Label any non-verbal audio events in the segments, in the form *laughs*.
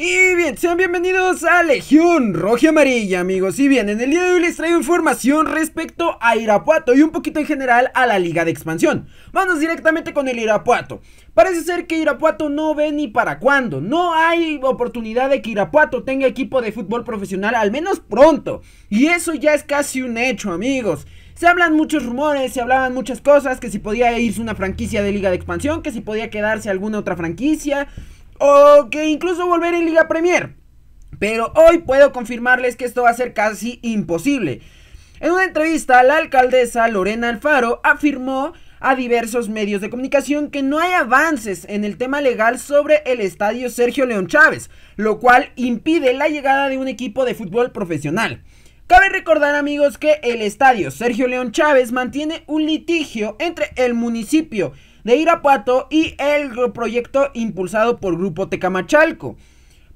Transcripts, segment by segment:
Y bien, sean bienvenidos a Legión Roja y Amarilla, amigos. Y bien, en el día de hoy les traigo información respecto a Irapuato y un poquito en general a la Liga de Expansión. Vamos directamente con el Irapuato. Parece ser que Irapuato no ve ni para cuándo. No hay oportunidad de que Irapuato tenga equipo de fútbol profesional, al menos pronto. Y eso ya es casi un hecho, amigos. Se hablan muchos rumores, se hablaban muchas cosas, que si podía irse una franquicia de Liga de Expansión, que si podía quedarse alguna otra franquicia o que incluso volver en Liga Premier. Pero hoy puedo confirmarles que esto va a ser casi imposible. En una entrevista, la alcaldesa Lorena Alfaro afirmó a diversos medios de comunicación que no hay avances en el tema legal sobre el estadio Sergio León Chávez, lo cual impide la llegada de un equipo de fútbol profesional. Cabe recordar amigos que el estadio Sergio León Chávez mantiene un litigio entre el municipio de Irapuato y el proyecto impulsado por Grupo Tecamachalco,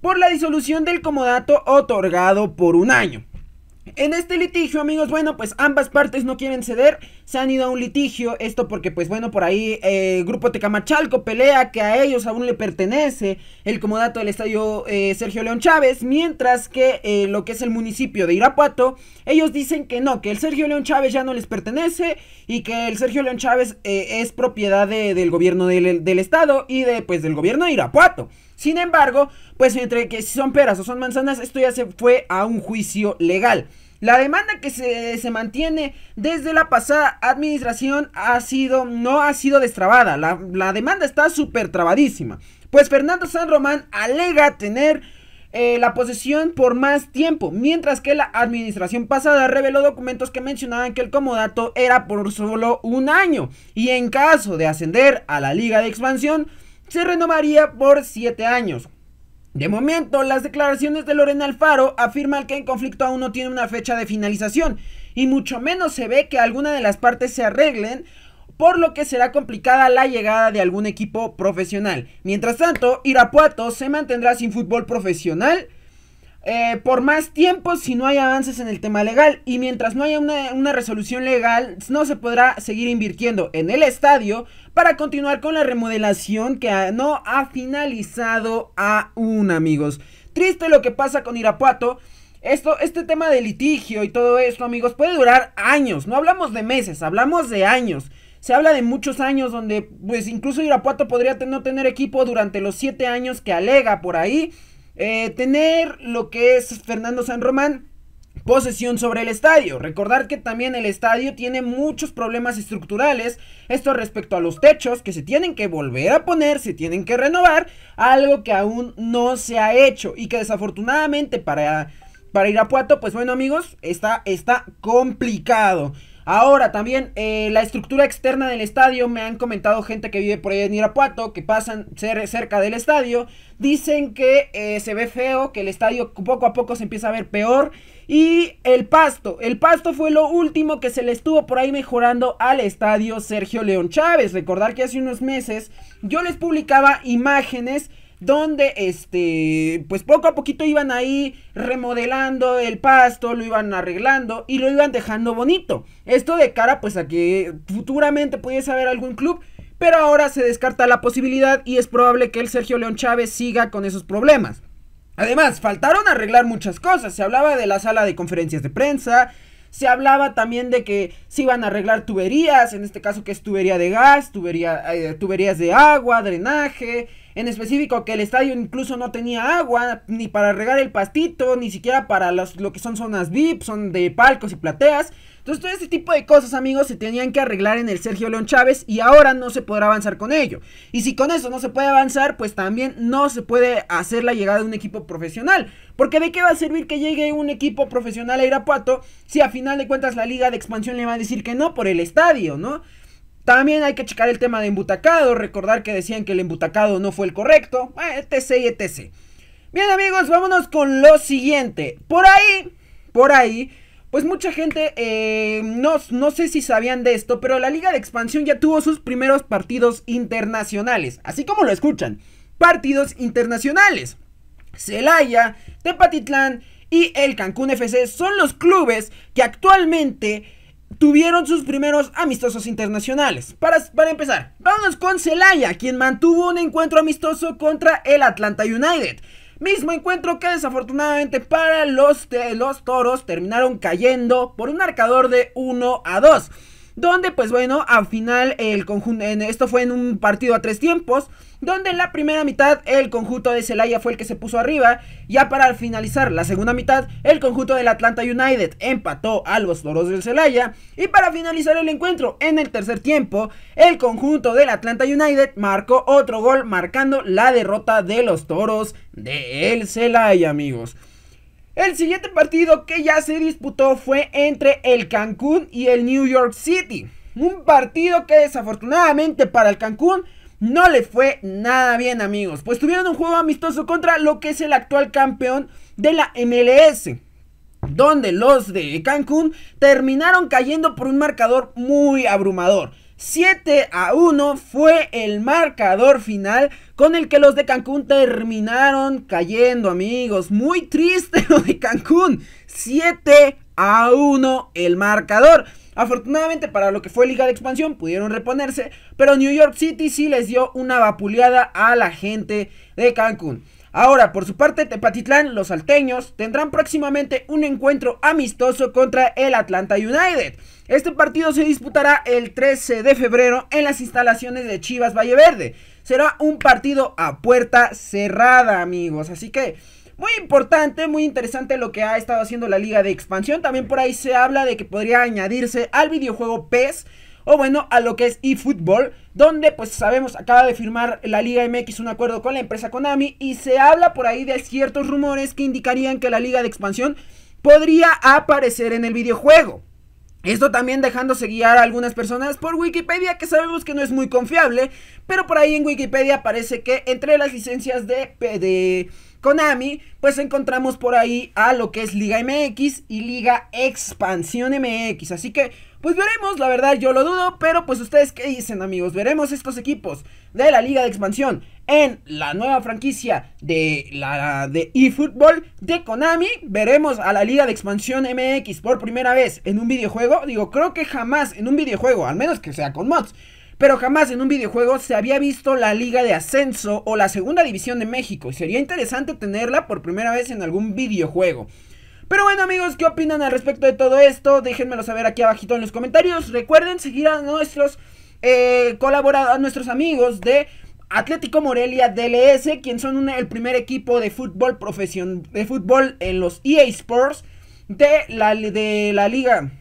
por la disolución del comodato otorgado por un año. En este litigio, amigos, bueno, pues ambas partes no quieren ceder, se han ido a un litigio, esto porque, pues bueno, por ahí el eh, Grupo Tecamachalco pelea que a ellos aún le pertenece el comodato del estadio eh, Sergio León Chávez, mientras que eh, lo que es el municipio de Irapuato, ellos dicen que no, que el Sergio León Chávez ya no les pertenece y que el Sergio León Chávez es propiedad del gobierno del, del estado y de, pues, del gobierno de Irapuato. Sin embargo, pues entre que si son peras o son manzanas, esto ya se fue a un juicio legal. La demanda que se, mantiene desde la pasada administración ha sido, no ha sido destrabada. La, demanda está súper trabadísima. Pues Fernando San Román alega tener eh, la posesión por más tiempo, mientras que la administración pasada reveló documentos que mencionaban que el comodato era por solo un año. Y en caso de ascender a la Liga de Expansión, se renovaría por 7 años. De momento, las declaraciones de Lorena Alfaro afirman que el conflicto aún no tiene una fecha de finalización y mucho menos se ve que alguna de las partes se arreglen, por lo que será complicada la llegada de algún equipo profesional. Mientras tanto, Irapuato se mantendrá sin fútbol profesional eh, por más tiempo si no hay avances en el tema legal. Y mientras no haya una, resolución legal, no se podrá seguir invirtiendo en el estadio para continuar con la remodelación que no ha finalizado aún, amigos. Triste lo que pasa con Irapuato. Esto, este tema de litigio y todo esto, amigos, puede durar años. No hablamos de meses, hablamos de años. Se habla de muchos años donde, pues, incluso Irapuato podría no tener equipo durante los siete años que alega por ahí. Eh, tener lo que es Fernando San Román posesión sobre el estadio. Recordar que también el estadio tiene muchos problemas estructurales, esto respecto a los techos que se tienen que volver a poner, se tienen que renovar, algo que aún no se ha hecho y que desafortunadamente para, para Irapuato, pues bueno amigos, está, está complicado. Ahora también eh, la estructura externa del estadio, me han comentado gente que vive por ahí en Irapuato, que pasan cerca del estadio, dicen que eh, se ve feo, que el estadio poco a poco se empieza a ver peor. Y el pasto, el pasto fue lo último que se le estuvo por ahí mejorando al estadio Sergio León Chávez. Recordar que hace unos meses yo les publicaba imágenes donde este, pues poco a poquito iban ahí remodelando el pasto, lo iban arreglando y lo iban dejando bonito. Esto de cara pues a que futuramente pudiese haber algún club, pero ahora se descarta la posibilidad y es probable que el Sergio León Chávez siga con esos problemas. Además, faltaron arreglar muchas cosas. Se hablaba de la sala de conferencias de prensa, se hablaba también de que se iban a arreglar tuberías, en este caso que es tubería de gas, tubería, eh, tuberías de agua, drenaje. En específico que el estadio incluso no tenía agua, ni para regar el pastito, ni siquiera para lo que son zonas VIP, son de palcos y plateas. Entonces todo ese tipo de cosas, amigos, se tenían que arreglar en el Sergio León Chávez y ahora no se podrá avanzar con ello. Y si con eso no se puede avanzar, pues también no se puede hacer la llegada de un equipo profesional. Porque de qué va a servir que llegue un equipo profesional a Irapuato si a final de cuentas la liga de expansión le va a decir que no por el estadio, ¿no? También hay que checar el tema de embutacado, recordar que decían que el embutacado no fue el correcto, eh, etc, etc. Bien amigos, vámonos con lo siguiente. Por ahí, por ahí, pues mucha gente, eh, no, no sé si sabían de esto, pero la Liga de Expansión ya tuvo sus primeros partidos internacionales. Así como lo escuchan, partidos internacionales. Celaya, Tepatitlán y el Cancún FC son los clubes que actualmente tuvieron sus primeros amistosos internacionales. Para, para empezar, vamos con Celaya, quien mantuvo un encuentro amistoso contra el Atlanta United. Mismo encuentro que desafortunadamente para los, los toros terminaron cayendo por un marcador de 1 a 2 donde pues bueno, al final el conjunto, esto fue en un partido a tres tiempos, donde en la primera mitad el conjunto de Celaya fue el que se puso arriba, ya para finalizar la segunda mitad el conjunto del Atlanta United empató a los Toros del Celaya y para finalizar el encuentro en el tercer tiempo el conjunto del Atlanta United marcó otro gol marcando la derrota de los Toros del El Celaya amigos. El siguiente partido que ya se disputó fue entre el Cancún y el New York City. Un partido que desafortunadamente para el Cancún no le fue nada bien amigos. Pues tuvieron un juego amistoso contra lo que es el actual campeón de la MLS. Donde los de Cancún terminaron cayendo por un marcador muy abrumador. 7 a 1 fue el marcador final con el que los de Cancún terminaron cayendo, amigos. Muy triste *laughs* lo de Cancún. 7 a 1 el marcador. Afortunadamente para lo que fue Liga de Expansión pudieron reponerse, pero New York City sí les dio una vapuleada a la gente de Cancún. Ahora, por su parte, Tepatitlán, los salteños, tendrán próximamente un encuentro amistoso contra el Atlanta United. Este partido se disputará el 13 de febrero en las instalaciones de Chivas Valle Verde. Será un partido a puerta cerrada, amigos. Así que... Muy importante, muy interesante lo que ha estado haciendo la liga de expansión. También por ahí se habla de que podría añadirse al videojuego PES o bueno, a lo que es eFootball, donde pues sabemos acaba de firmar la Liga MX un acuerdo con la empresa Konami y se habla por ahí de ciertos rumores que indicarían que la Liga de Expansión podría aparecer en el videojuego. Esto también dejándose guiar a algunas personas por Wikipedia, que sabemos que no es muy confiable, pero por ahí en Wikipedia parece que entre las licencias de, de Konami, pues encontramos por ahí a lo que es Liga MX y Liga Expansión MX. Así que, pues veremos, la verdad yo lo dudo, pero pues ustedes qué dicen amigos, veremos estos equipos de la Liga de Expansión en la nueva franquicia de la de eFootball de Konami. Veremos a la Liga de Expansión MX por primera vez en un videojuego. Digo, creo que jamás en un videojuego, al menos que sea con mods pero jamás en un videojuego se había visto la Liga de Ascenso o la Segunda División de México y sería interesante tenerla por primera vez en algún videojuego. Pero bueno amigos, ¿qué opinan al respecto de todo esto? Déjenmelo saber aquí abajito en los comentarios. Recuerden seguir a nuestros eh, colaboradores, a nuestros amigos de Atlético Morelia DLS, quien son el primer equipo de fútbol profesión de fútbol en los EA Sports de la, de la liga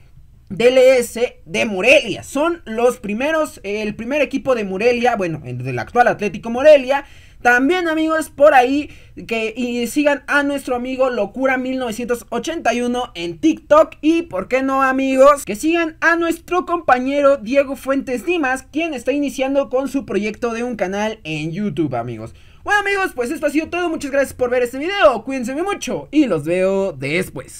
DLS de Morelia. Son los primeros, eh, el primer equipo de Morelia, bueno, del actual Atlético Morelia. También amigos, por ahí que sigan a nuestro amigo Locura1981 en TikTok. Y por qué no amigos, que sigan a nuestro compañero Diego Fuentes Dimas, quien está iniciando con su proyecto de un canal en YouTube amigos. Bueno amigos, pues esto ha sido todo. Muchas gracias por ver este video. Cuídense mucho y los veo después.